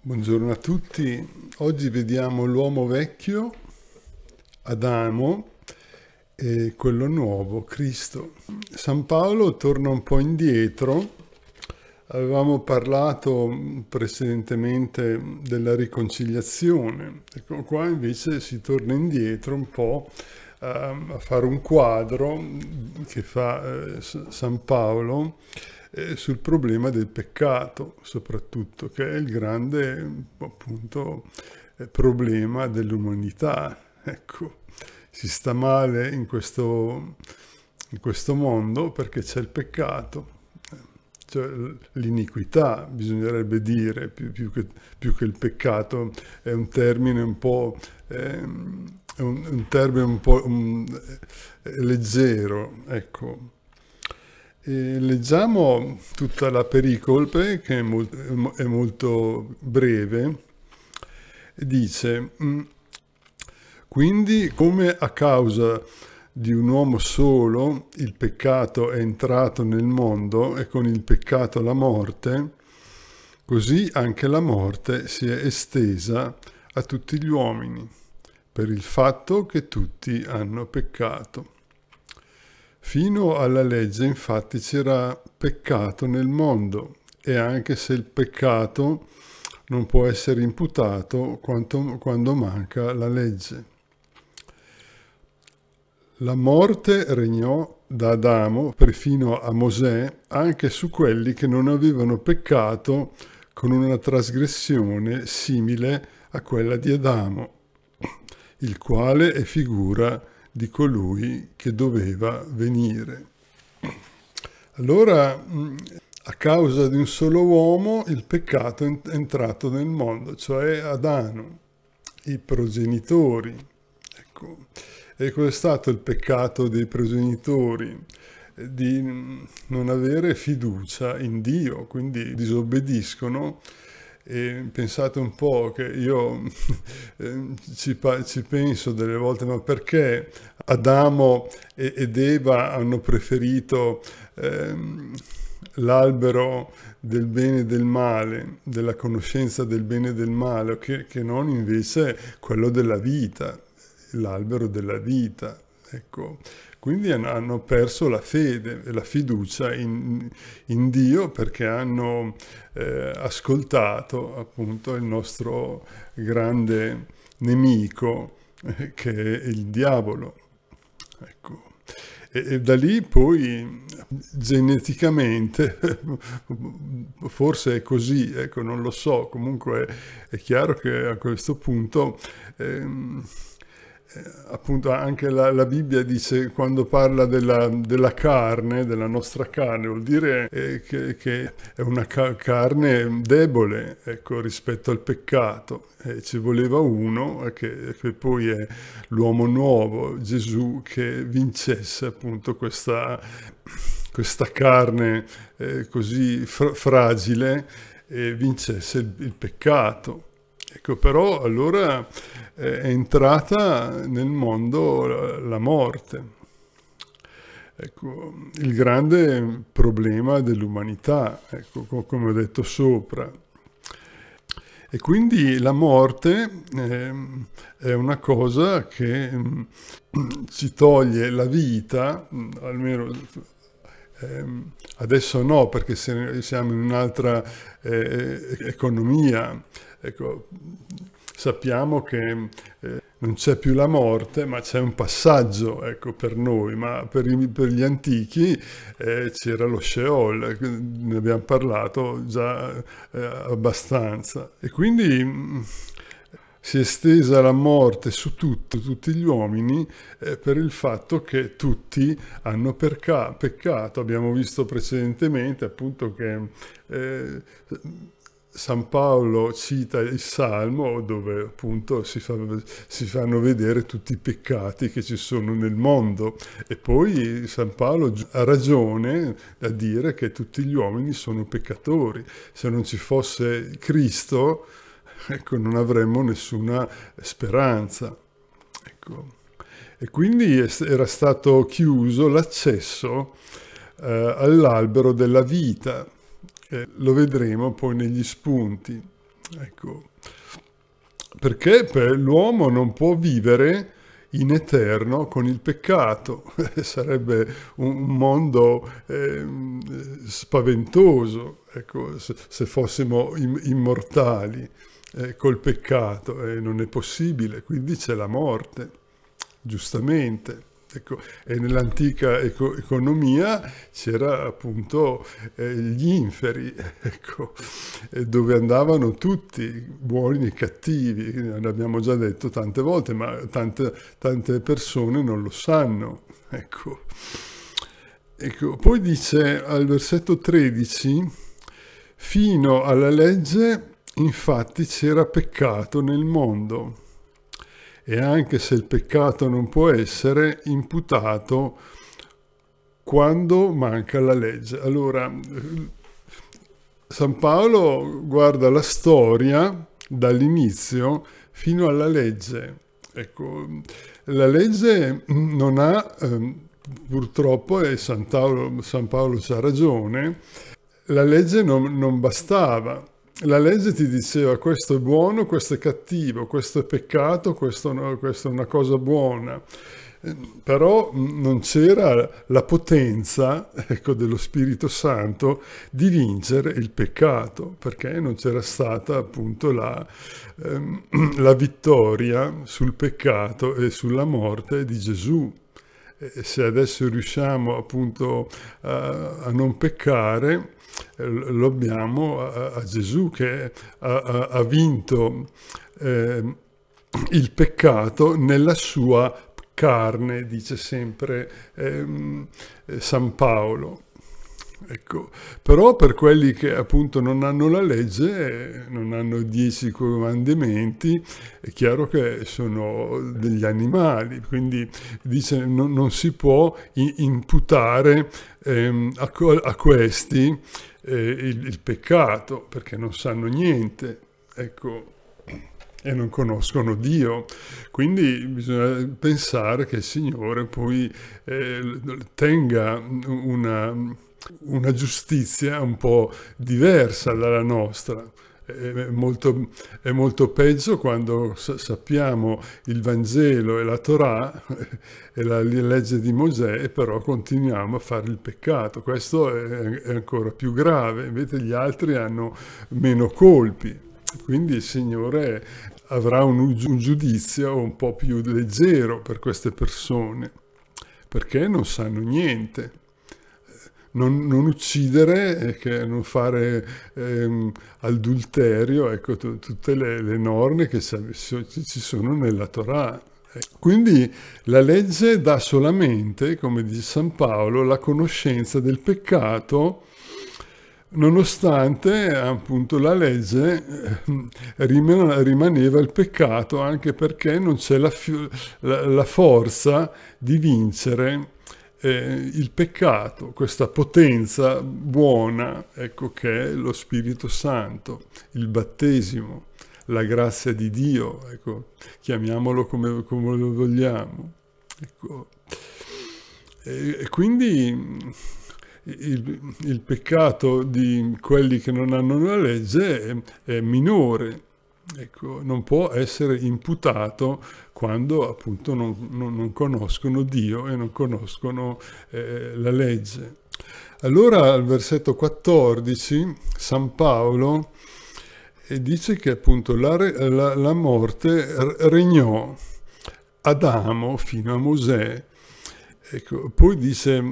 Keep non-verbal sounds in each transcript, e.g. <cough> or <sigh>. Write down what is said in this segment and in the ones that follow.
Buongiorno a tutti, oggi vediamo l'uomo vecchio, Adamo, e quello nuovo, Cristo. San Paolo torna un po' indietro, avevamo parlato precedentemente della riconciliazione, ecco qua invece si torna indietro un po' ehm, a fare un quadro che fa eh, San Paolo eh, sul problema del peccato soprattutto, che è il grande appunto, eh, problema dell'umanità. Ecco, si sta male in questo, in questo mondo perché c'è il peccato, cioè l'iniquità, bisognerebbe dire, più, più, che, più, che, il peccato, è un termine un po', eh, un, un termine un po' un, mm, leggero, ecco. E leggiamo tutta la pericolpe, che è molto, è molto breve. Dice, mm, quindi come a causa di un uomo solo il peccato è entrato nel mondo e con il peccato la morte, così anche la morte si è estesa a tutti gli uomini, per il fatto che tutti hanno peccato. Fino alla legge infatti c'era peccato nel mondo e anche se il peccato non può essere imputato quanto, quando manca la legge. La morte regnò da Adamo perfino a Mosè anche su quelli che non avevano peccato con una trasgressione simile a quella di Adamo, il quale è figura di di colui che doveva venire. Allora, mm, a causa di un solo uomo, il peccato è entrato nel mondo, cioè Adano, i progenitori. Ecco. E cos'è stato il peccato dei progenitori? Eh, di non avere fiducia in Dio, quindi disobbediscono e pensate un po' che io <laughs> eh, ci, ci, penso delle volte, ma perché Adamo ed Eva hanno preferito ehm, l'albero del bene e del male, della conoscenza del bene e del male, che, che non invece quello della vita, l'albero della vita. Ecco, quindi hanno perso la fede e la fiducia in, in Dio perché hanno eh, ascoltato appunto il nostro grande nemico eh, che è il diavolo. Ecco. E, e, da lì poi geneticamente, <laughs> forse è così, ecco, non lo so, comunque è chiaro che a questo punto... Ehm, eh, appunto anche la, la, Bibbia dice quando parla della, della, carne, della nostra carne, vuol dire eh, che, che, è una ca- carne debole ecco, rispetto al peccato. Eh, ci voleva uno eh, che, che, poi è l'uomo nuovo, Gesù, che vincesse appunto questa, questa carne eh, così fr- fragile e vincesse il, il peccato. Ecco, però allora eh, è entrata nel mondo la morte. Ecco, il grande problema dell'umanità, ecco, come ho detto sopra. E quindi la morte ehm, è una cosa che ci ehm, toglie la vita, almeno ehm, adesso no, perché siamo in un'altra eh, economia, Ecco, sappiamo che eh, non c'è più la morte, ma c'è un passaggio ecco, per noi, ma per, i, per gli antichi eh, c'era lo Sheol, ne abbiamo parlato già eh, abbastanza. E quindi mm, si è stesa la morte su tutto, tutti gli uomini, eh, per il fatto che tutti hanno perca- peccato. Abbiamo visto precedentemente appunto che eh, San Paolo cita il Salmo dove appunto si, fa, si, fanno vedere tutti i peccati che ci sono nel mondo e poi San Paolo ha ragione a dire che tutti gli uomini sono peccatori. Se non ci fosse Cristo, ecco, non avremmo nessuna speranza. Ecco. E quindi era stato chiuso l'accesso eh, all'albero della vita eh, lo vedremo poi negli spunti. Ecco. Perché l'uomo non può vivere in eterno con il peccato, <laughs> sarebbe un mondo eh, spaventoso ecco, se, se, fossimo immortali eh, col peccato e eh, non è possibile, quindi c'è la morte, giustamente. Ecco, e nell'antica eco economia c'era appunto eh, gli inferi, <laughs> ecco, dove andavano tutti, buoni e cattivi, l'abbiamo già detto tante volte, ma tante, tante persone non lo sanno. Ecco. ecco. Poi dice al versetto 13, fino alla legge infatti c'era peccato nel mondo e anche se il peccato non può essere imputato quando manca la legge. Allora, San Paolo guarda la storia dall'inizio fino alla legge. Ecco, la legge non ha, eh, purtroppo, e San Paolo, San Paolo c'ha ragione, la legge non, non bastava la legge ti diceva questo è buono, questo è cattivo, questo è peccato, questo, no, questo è una cosa buona, eh, però non c'era la potenza <laughs> ecco, dello Spirito Santo di vincere il peccato, perché non c'era stata appunto la, ehm, <clears throat> la vittoria sul peccato e sulla morte di Gesù se adesso riusciamo appunto a, a non peccare, lo abbiamo a, a Gesù che ha, ha, ha vinto eh, il peccato nella sua carne, dice sempre eh, San Paolo. Ecco. Però per quelli che appunto non hanno la legge, non hanno dieci comandamenti, è chiaro che sono degli animali, quindi dice non, non si può imputare ehm, a, a, questi eh, il, il peccato perché non sanno niente. Ecco e non conoscono Dio. Quindi bisogna pensare che il Signore poi eh, tenga una, una giustizia un po' diversa dalla nostra. È molto, è molto, peggio quando sappiamo il Vangelo e la Torah <laughs> e la legge di Mosè e però continuiamo a fare il peccato. Questo è, è ancora più grave, invece gli altri hanno meno colpi. Quindi il Signore avrà un, un giudizio un po' più leggero per queste persone, perché non sanno niente non, non uccidere, non fare ehm, adulterio, ecco, t- tutte le, le, norme che ci sono nella Torah. Eh, quindi la legge dà solamente, come dice San Paolo, la conoscenza del peccato, nonostante appunto la legge eh, rimaneva il peccato, anche perché non c'è la, la, la forza di vincere eh, il peccato, questa potenza buona, ecco che è lo Spirito Santo, il battesimo, la grazia di Dio, ecco, chiamiamolo come, come lo vogliamo. Ecco. E, e quindi il, il, peccato di quelli che non hanno la legge è, è minore, ecco, non può essere imputato quando appunto non, non, non conoscono Dio e non conoscono eh, la legge. Allora al versetto 14 San Paolo eh, dice che appunto la, la, la morte regnò Adamo fino a Mosè. Ecco, poi dice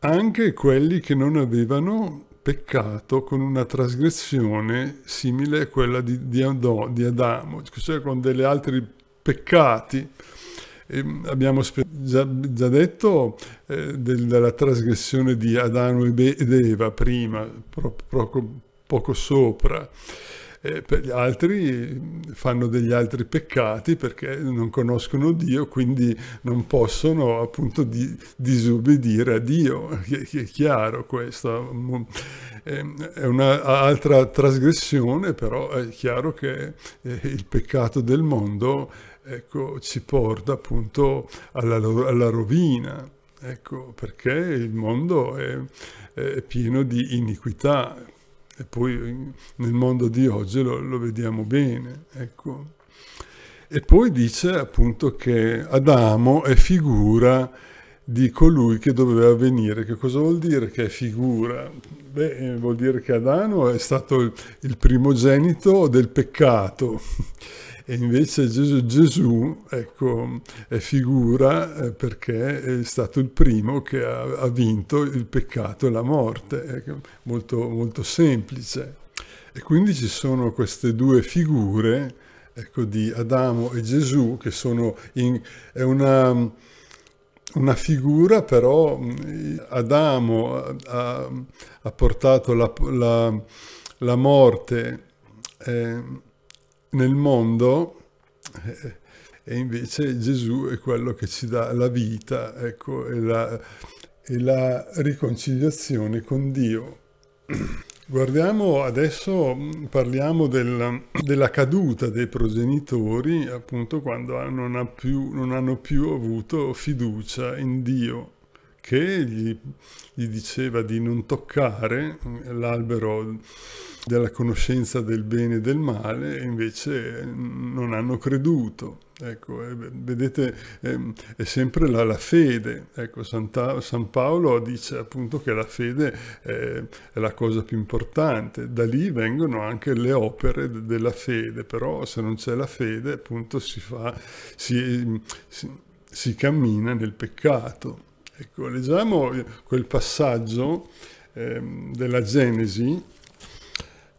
anche quelli che non avevano peccato con una trasgressione simile a quella di, di, Andò, di Adamo, cioè con degli altri peccati. E mm, abbiamo già, già detto eh, del, della trasgressione di Adamo ed Eva prima, pro, pro, poco sopra eh, per gli altri fanno degli altri peccati perché non conoscono Dio, quindi non possono appunto di, disubbidire a Dio, è, è chiaro questo. Ehm, è un'altra trasgressione, però è chiaro che eh, il peccato del mondo ecco, ci porta appunto alla, alla rovina. Ecco, perché il mondo è, è pieno di iniquità, e poi nel mondo di oggi lo, lo vediamo bene, ecco. E poi dice appunto che Adamo è figura di colui che doveva venire. Che cosa vuol dire che è figura? Beh, eh, vuol dire che Adamo è stato il primogenito del peccato e invece Gesù, Gesù ecco, è figura eh, perché è stato il primo che ha, ha vinto il peccato e la morte, ecco, molto, molto semplice. E quindi ci sono queste due figure ecco, di Adamo e Gesù che sono in, è una, una figura però Adamo ha, ha portato la, la, la morte. Eh, nel mondo eh, e invece Gesù è quello che ci dà la vita ecco, e, la, e la riconciliazione con Dio. Guardiamo adesso, parliamo della, della, caduta dei progenitori, appunto quando non, ha più, non hanno più avuto fiducia in Dio che gli, gli diceva di non toccare l'albero della conoscenza del bene e del male, e invece non hanno creduto. Ecco, eh, vedete, ehm, è sempre la, la fede. Ecco, Santa, San Paolo dice appunto che la fede è, è, la cosa più importante. Da lì vengono anche le opere della fede, però se non c'è la fede, appunto, si, fa, si, si, si cammina nel peccato. Ecco, leggiamo quel passaggio ehm, della Genesi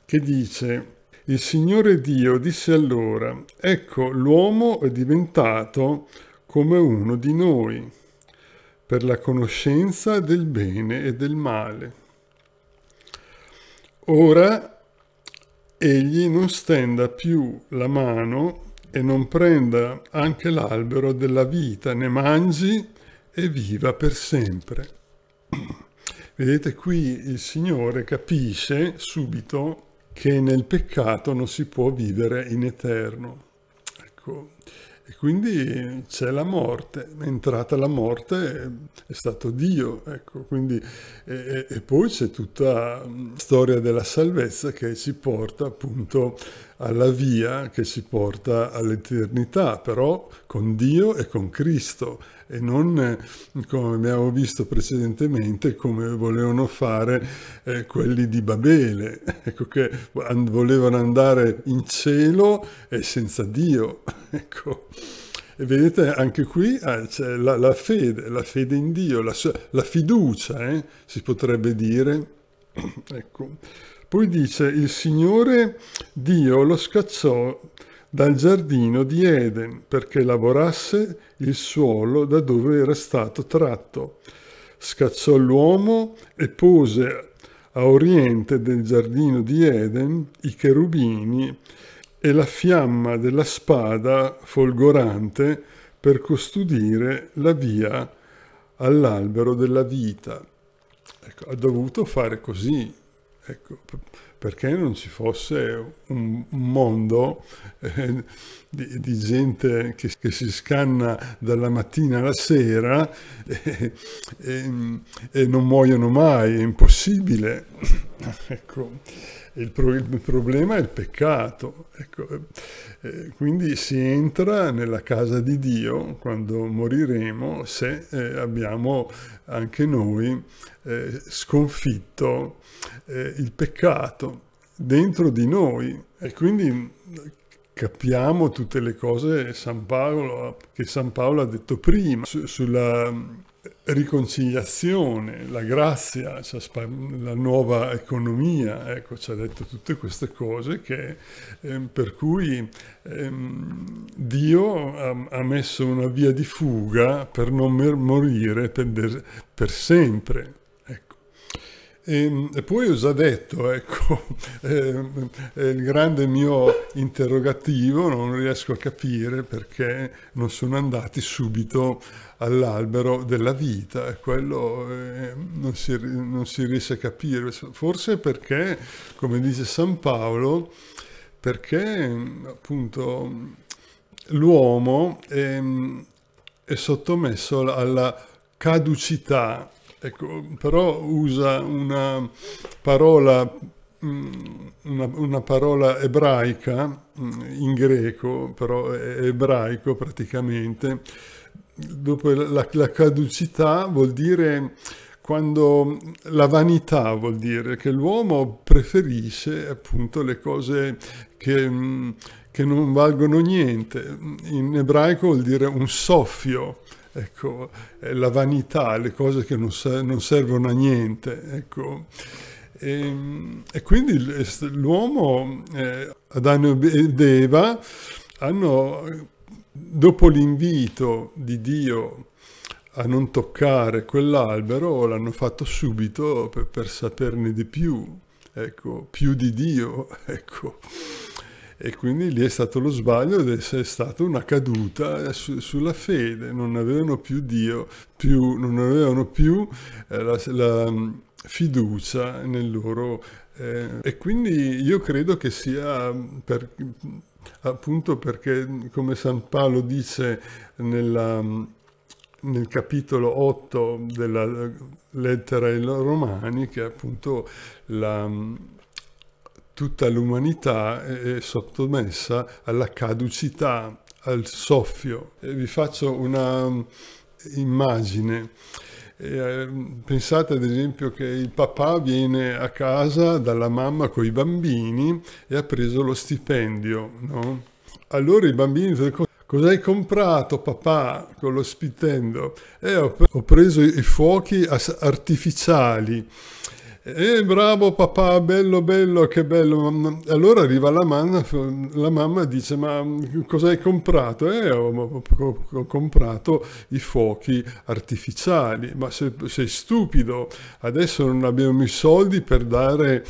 che dice il Signore Dio disse allora, ecco l'uomo è diventato come uno di noi per la conoscenza del bene e del male. Ora egli non stenda più la mano e non prenda anche l'albero della vita, ne mangi e viva per sempre. Vedete qui il Signore capisce subito che nel peccato non si può vivere in eterno. Ecco. E quindi c'è la morte, è entrata la morte, è stato Dio, ecco, quindi, e, e poi c'è tutta la mm, storia della salvezza che ci porta appunto alla via che ci porta all'eternità, però con Dio e con Cristo, e non eh, come abbiamo visto precedentemente come volevano fare eh, quelli di Babele, <laughs> ecco, che volevano andare in cielo e senza Dio. <laughs> Ecco. E vedete anche qui ah, c'è la, la, fede, la fede in Dio, la, la fiducia, eh, si potrebbe dire. <clears throat> ecco. Poi dice il Signore Dio lo scacciò dal giardino di Eden perché lavorasse il suolo da dove era stato tratto. Scacciò l'uomo e pose a oriente del giardino di Eden i cherubini e la fiamma della spada folgorante per custodire la via all'albero della vita. Ecco, ha dovuto fare così, ecco, perché non ci fosse un mondo eh, di, di, gente che, che, si scanna dalla mattina alla sera e, eh, e, e non muoiono mai, è impossibile. <coughs> ecco, il, pro, il, problema è il peccato. Ecco, eh, eh, quindi si entra nella casa di Dio quando moriremo se eh, abbiamo anche noi eh, sconfitto il peccato dentro di noi e quindi capiamo tutte le cose San Paolo, che San Paolo ha detto prima su, sulla mm, riconciliazione, la grazia, cioè la nuova economia, ecco, ci ha detto tutte queste cose che, eh, per cui eh, Dio ha, ha, messo una via di fuga per non morire per, per sempre. Eppure ehm, usa detto, ecco, <laughs> eh, è il grande mio interrogativo, non riesco a capire perché non sono andati subito all'albero della vita, e quello eh, non, si, non si riesce a capire, forse perché, come dice San Paolo, perché appunto l'uomo è, ehm, è sottomesso alla caducità Ecco, però usa una parola, mm, una, una parola ebraica, mm, in greco, però è ebraico praticamente. Dopo la, la caducità vuol dire quando la vanità vuol dire che l'uomo preferisce appunto le cose che, mm, che non valgono niente. In ebraico vuol dire un soffio, ecco, eh, la vanità, le cose che non, non servono a niente. Ecco. E, ehm, e, quindi l'uomo, eh, Adano ed Eva, hanno, dopo l'invito di Dio a non toccare quell'albero, l'hanno fatto subito per, per saperne di più, ecco, più di Dio, <laughs> ecco e quindi lì è stato lo sbaglio ed è stata una caduta eh, su, sulla fede, non avevano più Dio, più, non avevano più eh, la, la, mm, fiducia nel loro... Eh, e quindi io credo che sia mm, per, mm, appunto perché come San Paolo dice nella, nel capitolo 8 della lettera ai Romani che appunto la tutta l'umanità è sottomessa alla caducità, al soffio. E vi faccio una mm, immagine. Eh, pensate ad esempio che il papà viene a casa dalla mamma con i bambini e ha preso lo stipendio, no? Allora i bambini dicono Cosa hai comprato papà con lo stipendio? Eh, ho, preso i fuochi artificiali eh, bravo papà, bello, bello, che bello. Allora arriva la mamma, la mamma dice, ma mm, cosa hai comprato? Eh, ho, ho, ho comprato i fuochi artificiali, ma sei, sei stupido, adesso non abbiamo i soldi per dare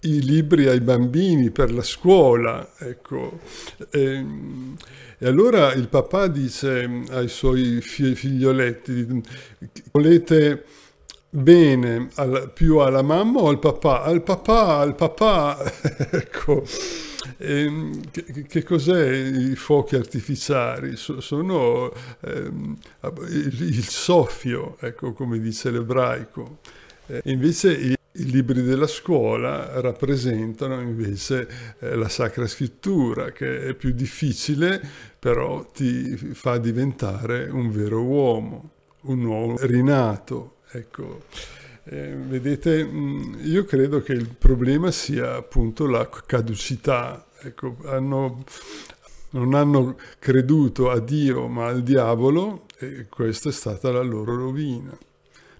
i libri ai bambini per la scuola, ecco. E, ehm, e allora il papà dice ai suoi figlioletti, volete bene al, più alla mamma o al papà? Al papà, al papà, <laughs> ecco. Ehm, e, che, che cos'è i fuochi artificiali? So, sono ehm, il, il, soffio, ecco come dice l'ebraico. E eh, invece i, i, libri della scuola rappresentano invece eh, la Sacra Scrittura, che è più difficile, però ti fa diventare un vero uomo, un uomo rinato, Ecco, eh, vedete, mm, io credo che il problema sia appunto la caducità. Ecco, hanno, non hanno creduto a Dio ma al diavolo e questa è stata la loro rovina.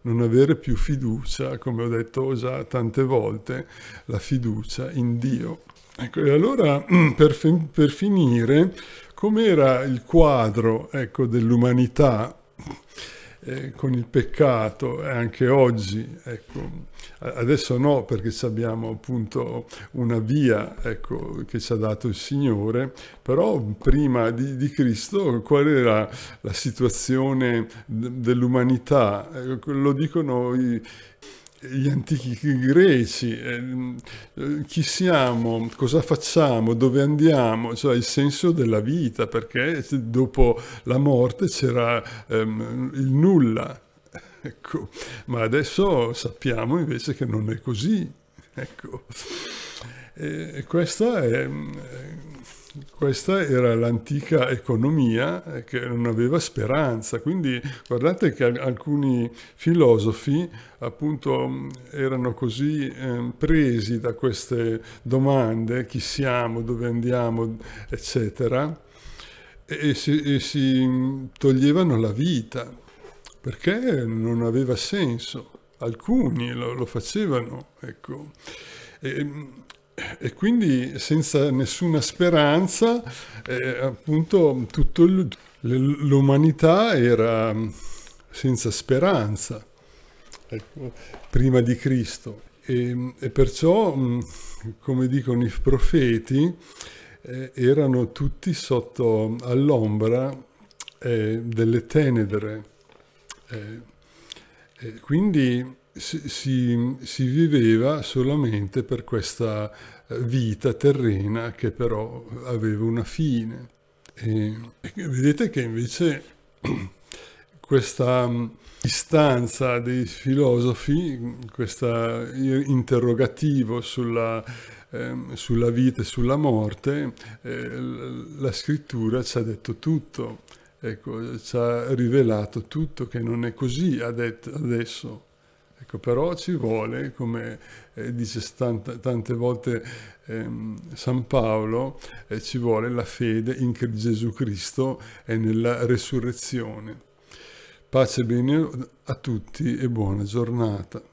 Non avere più fiducia, come ho detto già tante volte, la fiducia in Dio. Ecco, e allora <clears throat> per, fin- per finire, com'era il quadro ecco, dell'umanità? eh, con il peccato anche oggi. Ecco. Adesso no, perché abbiamo appunto una via ecco, che ci ha dato il Signore, però prima di, di Cristo qual era la situazione dell'umanità? Eh, lo dicono i gli antichi greci, eh, eh, chi siamo, cosa facciamo, dove andiamo, cioè il senso della vita, perché dopo la morte c'era ehm, il nulla. <laughs> Ecco. Ma adesso sappiamo invece che non è così. Ecco. E questa è questa era l'antica economia eh, che non aveva speranza, quindi guardate che alcuni filosofi appunto mm, erano così eh, presi da queste domande, chi siamo, dove andiamo, eccetera, e si, e si mm, toglievano la vita perché non aveva senso, alcuni lo, lo facevano, ecco. E, mm, e quindi senza nessuna speranza, eh, appunto, tutta l'umanità era mm, senza speranza ecco, prima di Cristo. E, mm, e, perciò, mm, come dicono i profeti, eh, erano tutti sotto all'ombra eh, delle tenebre. Eh, eh, quindi si, si, si viveva solamente per questa eh, vita terrena che però aveva una fine. E, e vedete che invece <clears throat> questa mm, istanza dei filosofi, questo eh, interrogativo sulla, eh, sulla, vita e sulla morte, eh, la scrittura ci ha detto tutto, ecco, ci ha rivelato tutto che non è così adesso. Ecco, però ci vuole, come eh, dice tante, tante volte ehm, San Paolo, eh, ci vuole la fede in Gesù Cristo e nella resurrezione. Pace e bene a tutti e buona giornata.